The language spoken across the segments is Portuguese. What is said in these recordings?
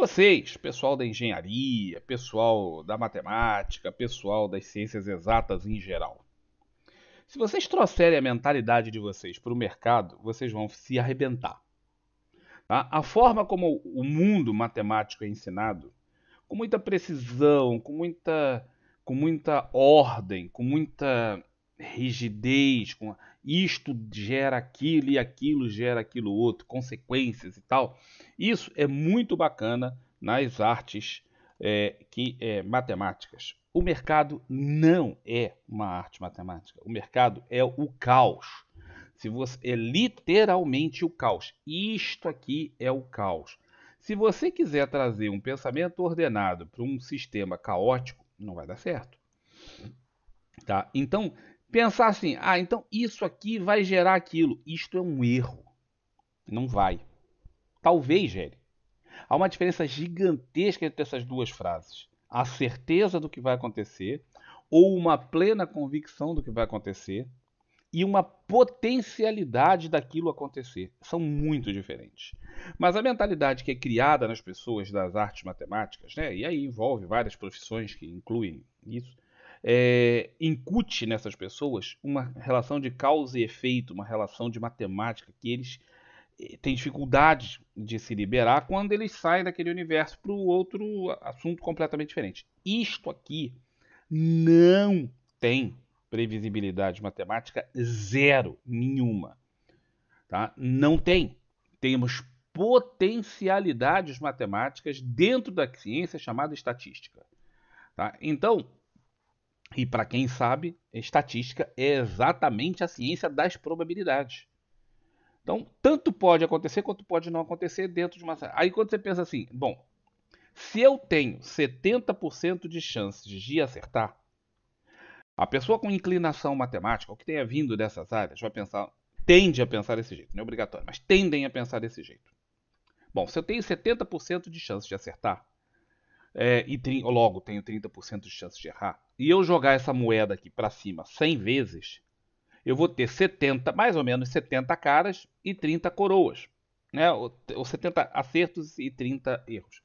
Vocês, pessoal da engenharia, pessoal da matemática, pessoal das ciências exatas em geral. Se vocês trouxerem a mentalidade de vocês para o mercado, vocês vão se arrebentar. Tá? A forma como o mundo matemático é ensinado, com muita precisão, com muita, com muita ordem, com muita rigidez, com isto gera aquilo e aquilo gera aquilo outro, consequências e tal. Isso é muito bacana nas artes é, que é, matemáticas. O mercado não é uma arte matemática. O mercado é o caos. Se você é literalmente o caos. Isto aqui é o caos. Se você quiser trazer um pensamento ordenado para um sistema caótico, não vai dar certo. Tá? Então, pensar assim: ah, então isso aqui vai gerar aquilo. Isto é um erro. Não vai. Talvez gere. Há uma diferença gigantesca entre essas duas frases: a certeza do que vai acontecer ou uma plena convicção do que vai acontecer e uma potencialidade daquilo acontecer. São muito diferentes. Mas a mentalidade que é criada nas pessoas das artes matemáticas, né, e aí envolve várias profissões que incluem isso, é, incute nessas pessoas uma relação de causa e efeito, uma relação de matemática que eles eh, têm dificuldade de se liberar quando eles saem daquele universo para o outro assunto completamente diferente. Isto aqui não tem previsibilidade matemática zero nenhuma. Tá? Não tem. Temos potencialidades matemáticas dentro da ciência chamada estatística. Tá? Então, e para quem sabe, estatística é exatamente a ciência das probabilidades. Então, tanto pode acontecer quanto pode não acontecer dentro de uma. Aí quando você pensa assim, bom, se eu tenho 70% de chances de acertar, a pessoa com inclinação matemática, ou que tenha vindo dessas áreas, vai pensar, tende a pensar desse jeito, não é obrigatório, mas tendem a pensar desse jeito. Bom, se eu tenho 70% de chances de acertar, é, e logo tenho 30% de chance de errar, e eu jogar essa moeda aqui para cima 100 vezes, eu vou ter 70, mais ou menos 70 caras e 30 coroas. Né? ou 70 acertos e 30 erros.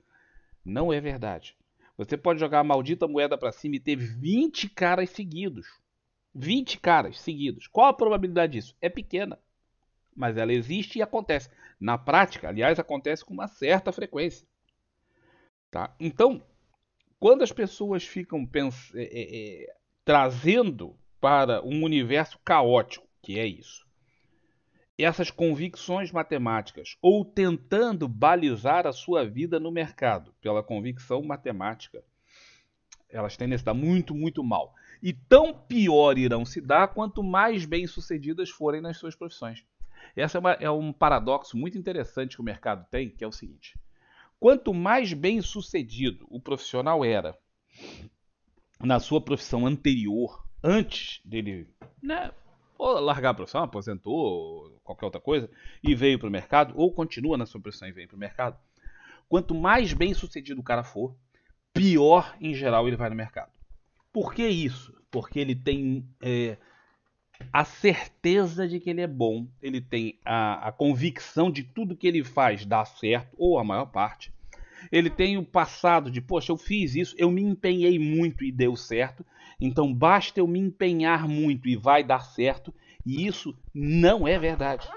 Não é verdade. Você pode jogar a maldita moeda para cima e ter 20 caras seguidos. 20 caras seguidos. Qual a probabilidade disso? É pequena. Mas ela existe e acontece. Na prática, aliás, acontece com uma certa frequência. Tá? Então, quando as pessoas ficam é, é, é, trazendo para um universo caótico, que é isso, essas convicções matemáticas ou tentando balizar a sua vida no mercado pela convicção matemática, elas tendem a se dar muito, muito mal. E tão pior irão se dar quanto mais bem-sucedidas forem nas suas profissões. Essa é, uma, é um paradoxo muito interessante que o mercado tem, que é o seguinte: Quanto mais bem sucedido o profissional era na sua profissão anterior, antes dele né, ou largar a profissão, aposentou, ou qualquer outra coisa, e veio para o mercado, ou continua na sua profissão e veio para o mercado, quanto mais bem sucedido o cara for, pior em geral ele vai no mercado. Por que isso? Porque ele tem é, a certeza de que ele é bom, ele tem a, a convicção de tudo que ele faz dá certo, ou a maior parte, ele tem o passado de, poxa, eu fiz isso, eu me empenhei muito e deu certo, então basta eu me empenhar muito e vai dar certo, e isso não é verdade.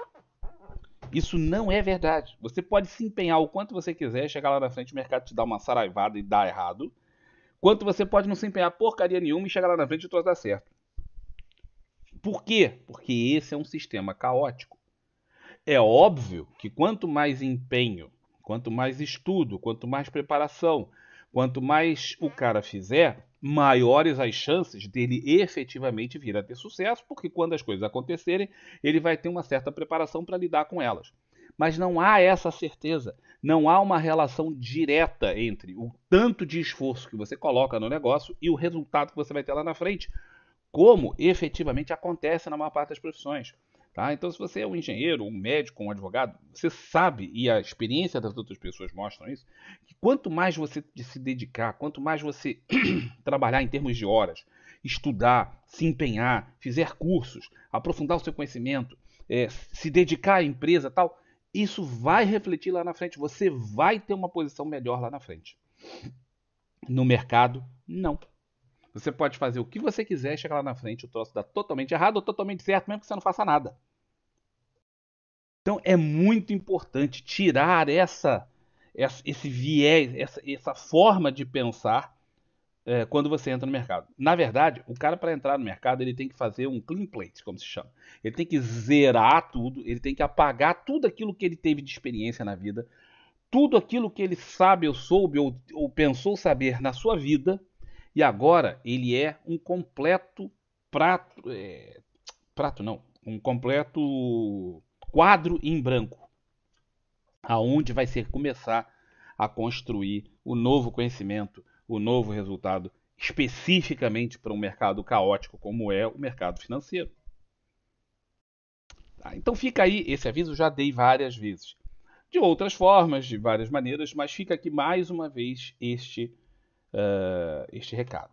Isso não é verdade. Você pode se empenhar o quanto você quiser, chegar lá na frente, o mercado te dá uma saraivada e dá errado. Quanto você pode não se empenhar porcaria nenhuma e chegar lá na frente e tudo dar certo. Por quê? Porque esse é um sistema caótico. É óbvio que quanto mais empenho quanto mais estudo, quanto mais preparação, quanto mais o cara fizer, maiores as chances dele efetivamente vir a ter sucesso, porque quando as coisas acontecerem, ele vai ter uma certa preparação para lidar com elas. Mas não há essa certeza, não há uma relação direta entre o tanto de esforço que você coloca no negócio e o resultado que você vai ter lá na frente, como efetivamente acontece na maior parte das profissões. Tá? Então, se você é um engenheiro, um médico, um advogado, você sabe, e a experiência das outras pessoas mostra isso, que quanto mais você se dedicar, quanto mais você trabalhar em termos de horas, estudar, se empenhar, fizer cursos, aprofundar o seu conhecimento, é, se dedicar à empresa tal, isso vai refletir lá na frente. Você vai ter uma posição melhor lá na frente. No mercado, não. Você pode fazer o que você quiser e chegar lá na frente o troço dá totalmente errado ou totalmente certo, mesmo que você não faça nada. Então é muito importante tirar essa, essa esse viés, essa, essa forma de pensar é, quando você entra no mercado. Na verdade, o cara para entrar no mercado ele tem que fazer um clean plate, como se chama. Ele tem que zerar tudo, ele tem que apagar tudo aquilo que ele teve de experiência na vida, tudo aquilo que ele sabe ou soube ou, ou pensou saber na sua vida e agora ele é um completo prato. É, prato não, um completo quadro em branco, aonde vai ser começar a construir o novo conhecimento, o novo resultado, especificamente para um mercado caótico como é o mercado financeiro. Tá, então fica aí, esse aviso já dei várias vezes. De outras formas, de várias maneiras, mas fica aqui mais uma vez este aviso uh, este recado.